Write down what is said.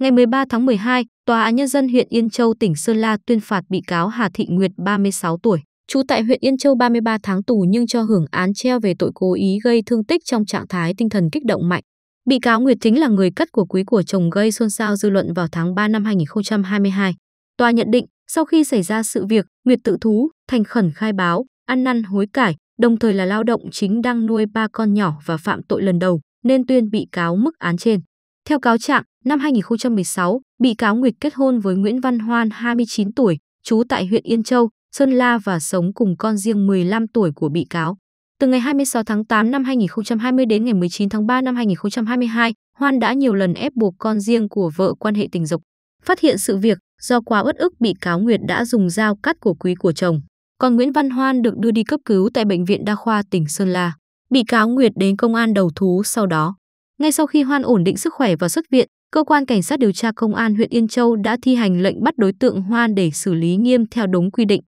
Ngày 13 tháng 12, Tòa án Nhân dân huyện Yên Châu, tỉnh Sơn La tuyên phạt bị cáo Hà Thị Nguyệt 36 tuổi, trú tại huyện Yên Châu 33 tháng tù nhưng cho hưởng án treo về tội cố ý gây thương tích trong trạng thái tinh thần kích động mạnh. Bị cáo Nguyệt chính là người cất của quý của chồng gây xôn xao dư luận vào tháng 3 năm 2022. Tòa nhận định, sau khi xảy ra sự việc, Nguyệt tự thú, thành khẩn khai báo, ăn năn hối cải, đồng thời là lao động chính đang nuôi ba con nhỏ và phạm tội lần đầu, nên tuyên bị cáo mức án trên. Theo cáo trạng, năm 2016, bị cáo Nguyệt kết hôn với Nguyễn Văn Hoan 29 tuổi, trú tại huyện Yên Châu, Sơn La và sống cùng con riêng 15 tuổi của bị cáo. Từ ngày 26 tháng 8 năm 2020 đến ngày 19 tháng 3 năm 2022, Hoan đã nhiều lần ép buộc con riêng của vợ quan hệ tình dục. Phát hiện sự việc, do quá uất ức bị cáo Nguyệt đã dùng dao cắt cổ quý của chồng. Còn Nguyễn Văn Hoan được đưa đi cấp cứu tại Bệnh viện Đa khoa tỉnh Sơn La. Bị cáo Nguyệt đến công an đầu thú sau đó. Ngay sau khi Hoan ổn định sức khỏe và xuất viện, cơ quan cảnh sát điều tra công an huyện Yên Châu đã thi hành lệnh bắt đối tượng Hoan để xử lý nghiêm theo đúng quy định.